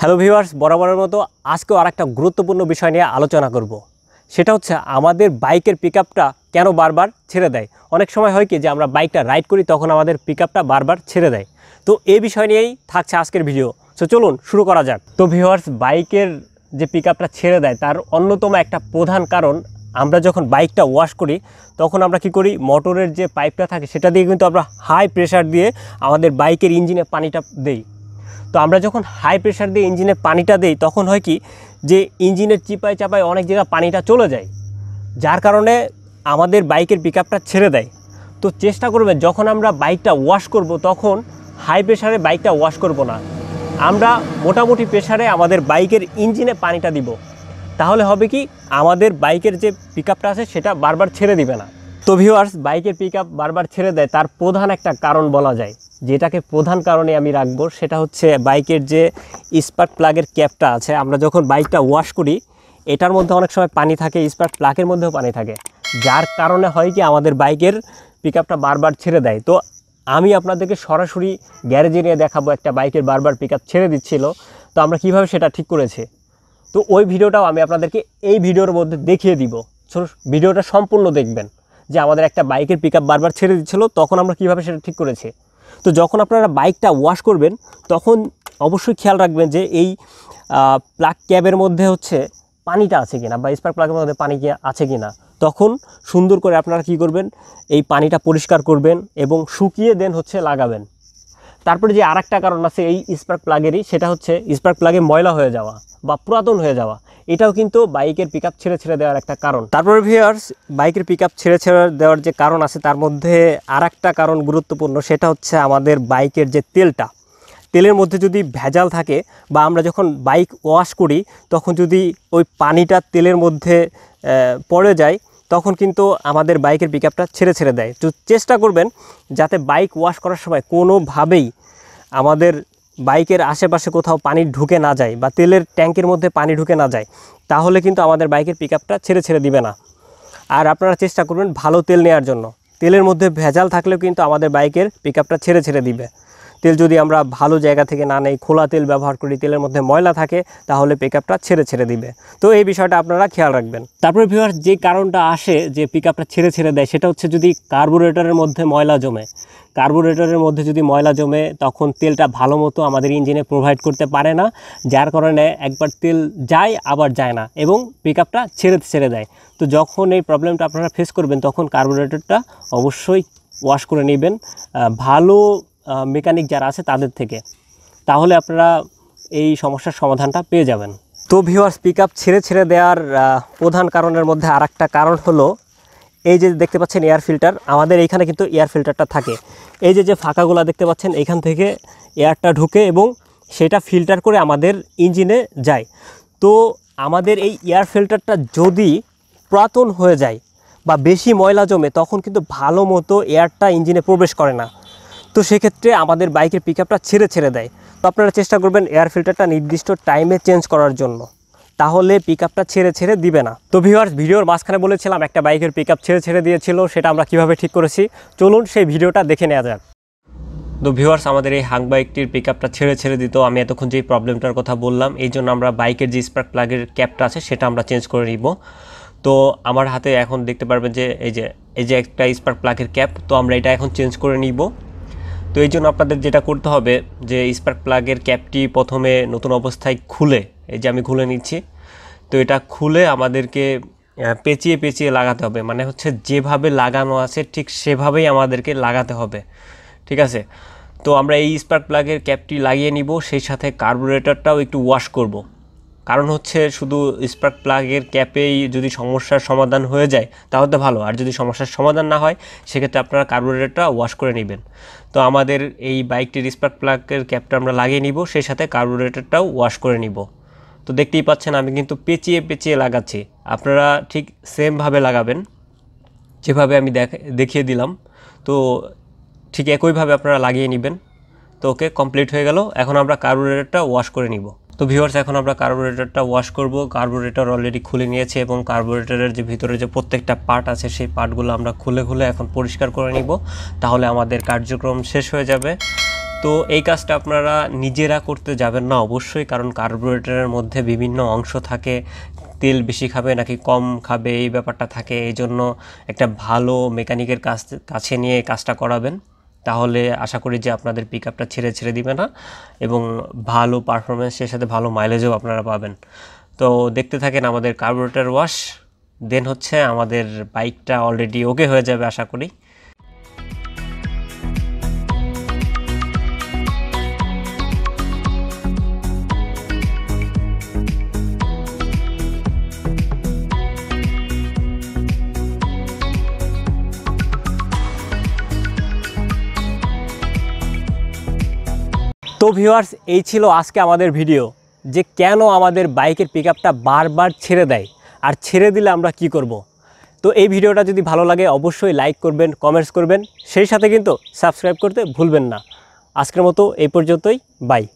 Hello viewers বরাবরের মতো আজকেও আর একটা গুরুত্বপূর্ণ বিষয় নিয়ে আলোচনা করব। সেটা হচ্ছে আমাদের বাইকের পিক কেন বারবার ছেড়ে দেয় অনেক সময় হয় কি যে আমরা বাইকটা রাইড করি তখন আমাদের পিক বারবার ছেড়ে দেয় তো এই বিষয় নিয়েই থাকছে আজকের ভিডিও তো চলুন শুরু করা যাক তো ভিউয়ার্স বাইকের যে পিক ছেড়ে দেয় তার অন্যতম একটা প্রধান কারণ আমরা যখন বাইকটা ওয়াশ করি তখন আমরা কি করি মোটরের যে পাইপটা থাকে সেটা দিয়ে কিন্তু আমরা হাই প্রেশার দিয়ে আমাদের বাইকের ইঞ্জিনে পানিটা দেই তো আমরা যখন হাই প্রেশার দিয়ে ইঞ্জিনের পানিটা দেই তখন হয় কি যে ইঞ্জিনের চিপায় চাপায় অনেক জায়গায় পানিটা চলে যায় যার কারণে আমাদের বাইকের পিক ছেড়ে দেয় তো চেষ্টা করবে যখন আমরা বাইকটা ওয়াশ করব তখন হাই প্রেশারে বাইকটা ওয়াশ করব না আমরা মোটামুটি প্রেশারে আমাদের বাইকের ইঞ্জিনে পানিটা দিব তাহলে হবে কি আমাদের বাইকের যে পিক আছে সেটা বারবার ছেড়ে দিবে না তো ভিউয়ার্স বাইকের পিক বারবার ছেড়ে দেয় তার প্রধান একটা কারণ বলা যায় যেটাকে প্রধান কারণে আমি রাখবো সেটা হচ্ছে বাইকের যে স্পার্ট প্লাগের ক্যাপটা আছে আমরা যখন বাইকটা ওয়াশ করি এটার মধ্যে অনেক সময় পানি থাকে স্পার্ট প্লাগের মধ্যেও পানি থাকে যার কারণে হয় কি আমাদের বাইকের পিক বারবার ছেড়ে দেয় তো আমি আপনাদেরকে সরাসরি গ্যারেজে নিয়ে দেখাবো একটা বাইকের বারবার পিক ছেড়ে দিচ্ছিল তো আমরা কিভাবে সেটা ঠিক করেছি তো ওই ভিডিওটাও আমি আপনাদেরকে এই ভিডিওর মধ্যে দেখিয়ে দিব ভিডিওটা সম্পূর্ণ দেখবেন যে আমাদের একটা বাইকের পিক বারবার ছেড়ে দিচ্ছিল তখন আমরা কিভাবে সেটা ঠিক করেছি তো যখন আপনারা বাইকটা ওয়াশ করবেন তখন অবশ্যই খেয়াল রাখবেন যে এই প্লাগ ক্যাবের মধ্যে হচ্ছে পানিটা আছে কিনা বা স্পার্ক প্লাগের মধ্যে পানি আছে কি না তখন সুন্দর করে আপনারা কি করবেন এই পানিটা পরিষ্কার করবেন এবং শুকিয়ে দেন হচ্ছে লাগাবেন তারপরে যে আর কারণ আছে এই স্পার্ক প্লাগেরই সেটা হচ্ছে স্পার্ক প্লাগে ময়লা হয়ে যাওয়া বা পুরাতন হয়ে যাওয়া এটাও কিন্তু বাইকের পিক ছেড়ে ছেড়ে দেওয়ার একটা কারণ তারপরে ভিওয়ার্স বাইকের পিক ছেড়ে ছেড়ে দেওয়ার যে কারণ আছে তার মধ্যে আর একটা কারণ গুরুত্বপূর্ণ সেটা হচ্ছে আমাদের বাইকের যে তেলটা তেলের মধ্যে যদি ভেজাল থাকে বা আমরা যখন বাইক ওয়াশ করি তখন যদি ওই পানিটা তেলের মধ্যে পড়ে যায় তখন কিন্তু আমাদের বাইকের পিক ছেড়ে ছেড়ে দেয় তো চেষ্টা করবেন যাতে বাইক ওয়াশ করার সময় কোনোভাবেই আমাদের বাইকের আশেপাশে কোথাও পানি ঢুকে না যায় বা তেলের ট্যাঙ্কের মধ্যে পানি ঢুকে না যায় তাহলে কিন্তু আমাদের বাইকের পিক ছেড়ে ছেড়ে দিবে না আর আপনারা চেষ্টা করবেন ভালো তেল নেওয়ার জন্য তেলের মধ্যে ভেজাল থাকলেও কিন্তু আমাদের বাইকের পিক ছেড়ে ছেড়ে দিবে তেল যদি আমরা ভালো জায়গা থেকে না নেই খোলা তেল ব্যবহার করি তেলের মধ্যে ময়লা থাকে তাহলে পিক ছেড়ে ছেড়ে দিবে তো এই বিষয়টা আপনারা খেয়াল রাখবেন তারপরে ভিউয়ার যে কারণটা আসে যে পিক ছেড়ে ছেড়ে দেয় সেটা হচ্ছে যদি কার্বোরেটরের মধ্যে ময়লা জমে কার্বোরেটরের মধ্যে যদি ময়লা জমে তখন তেলটা ভালো মতো আমাদের ইঞ্জিনে প্রোভাইড করতে পারে না যার কারণে একবার তেল যায় আবার যায় না এবং পিক ছেড়ে ছেড়ে দেয় তো যখন এই প্রবলেমটা আপনারা ফেস করবেন তখন কার্বোরেটরটা অবশ্যই ওয়াশ করে নেবেন ভালো মেকানিক যারা আছে তাদের থেকে তাহলে আপনারা এই সমস্যার সমাধানটা পেয়ে যাবেন তো ভিওয়ার্স পিক ছেড়ে ছেড়ে দেওয়ার প্রধান কারণের মধ্যে আর কারণ হলো এই যে দেখতে পাচ্ছেন এয়ার ফিল্টার আমাদের এইখানে কিন্তু এয়ার ফিল্টারটা থাকে এই যে যে ফাঁকাগুলো দেখতে পাচ্ছেন এখান থেকে এয়ারটা ঢুকে এবং সেটা ফিল্টার করে আমাদের ইঞ্জিনে যায় তো আমাদের এই এয়ার ফিল্টারটা যদি পুরাতন হয়ে যায় বা বেশি ময়লা জমে তখন কিন্তু ভালো মতো এয়ারটা ইঞ্জিনে প্রবেশ করে না তো সেক্ষেত্রে আমাদের বাইকের পিক ছেড়ে ছেড়ে দেয় তো আপনারা চেষ্টা করবেন এয়ার ফিল্টারটা নির্দিষ্ট টাইমে চেঞ্জ করার জন্য তাহলে পিক ছেড়ে ছেড়ে দিবে না তো ভিউয়ার্স ভিডিওর মাঝখানে বলেছিলাম একটা বাইকের পিক ছেড়ে ছেড়ে দিয়েছিল সেটা আমরা কিভাবে ঠিক করেছি চলুন সেই ভিডিওটা দেখে নেওয়া যাক তো ভিউয়ার্স আমাদের এই হাং বাইকটির পিক ছেড়ে ছেড়ে দিত আমি এতক্ষণ যেই প্রবলেমটার কথা বললাম এই জন্য আমরা বাইকের যে স্পার্ক প্লাগের ক্যাপটা আছে সেটা আমরা চেঞ্জ করে নিব তো আমার হাতে এখন দেখতে পারবেন যে এই যে এই যে একটা স্পার্ক প্লাগের ক্যাপ তো আমরা এটা এখন চেঞ্জ করে নিব তো এই জন্য আপনাদের যেটা করতে হবে যে স্পার্ক প্লাগের ক্যাপটি প্রথমে নতুন অবস্থায় খুলে এই যে আমি খুলে নিচ্ছি তো এটা খুলে আমাদেরকে পেঁচিয়ে পেঁচিয়ে লাগাতে হবে মানে হচ্ছে যেভাবে লাগানো আছে ঠিক সেভাবেই আমাদেরকে লাগাতে হবে ঠিক আছে তো আমরা এই স্পার্ক প্লাগের ক্যাপটি লাগিয়ে নিব সেই সাথে কার্বোরেটরটাও একটু ওয়াশ করব কারণ হচ্ছে শুধু স্পার্ক প্লাগের ক্যাপেই যদি সমস্যার সমাধান হয়ে যায় তাহলে ভালো আর যদি সমস্যার সমাধান না হয় সেক্ষেত্রে আপনারা কার্বোরেটরটা ওয়াশ করে নেবেন তো আমাদের এই বাইকটির স্পার্ক প্লাগের ক্যাপটা আমরা লাগিয়ে নিব সেই সাথে কার্বোরেটরটাও ওয়াশ করে নিব তো দেখতেই পাচ্ছেন আমি কিন্তু পেঁচিয়ে পেঁচিয়ে লাগাচ্ছি আপনারা ঠিক সেমভাবে লাগাবেন যেভাবে আমি দেখিয়ে দিলাম তো ঠিক একইভাবে আপনারা লাগিয়ে নেবেন তো ওকে কমপ্লিট হয়ে গেল এখন আমরা কার্বোরেটরটা ওয়াশ করে নিব তো ভিউয়ার্স এখন আমরা কার্বোরেটরটা ওয়াশ করব কার্বোরেটর অলরেডি খুলে নিয়েছে এবং কার্বোরেটরের যে ভিতরে যে প্রত্যেকটা পার্ট আছে সেই পার্টগুলো আমরা খুলে খুলে এখন পরিষ্কার করে নিব তাহলে আমাদের কার্যক্রম শেষ হয়ে যাবে তো এই কাজটা আপনারা নিজেরা করতে যাবেন না অবশ্যই কারণ কার্বোরেটরের মধ্যে বিভিন্ন অংশ থাকে তেল বেশি খাবে নাকি কম খাবে এই ব্যাপারটা থাকে এই জন্য একটা ভালো মেকানিকের কাছ কাছে নিয়ে কাজটা করাবেন তাহলে আশা করি যে আপনাদের পিক আপটা ছেড়ে ছেড়ে দিবে না এবং ভালো পারফরমেন্সের সাথে ভালো মাইলেজও আপনারা পাবেন তো দেখতে থাকেন আমাদের কার্বোরেটার ওয়াশ দেন হচ্ছে আমাদের বাইকটা অলরেডি ওকে হয়ে যাবে আশা করি তো ভিউয়ার্স এই ছিল আজকে আমাদের ভিডিও যে কেন আমাদের বাইকের পিক বারবার ছেড়ে দেয় আর ছেড়ে দিলে আমরা কি করব। তো এই ভিডিওটা যদি ভালো লাগে অবশ্যই লাইক করবেন কমেন্টস করবেন সেই সাথে কিন্তু সাবস্ক্রাইব করতে ভুলবেন না আজকের মতো এই পর্যন্তই বাই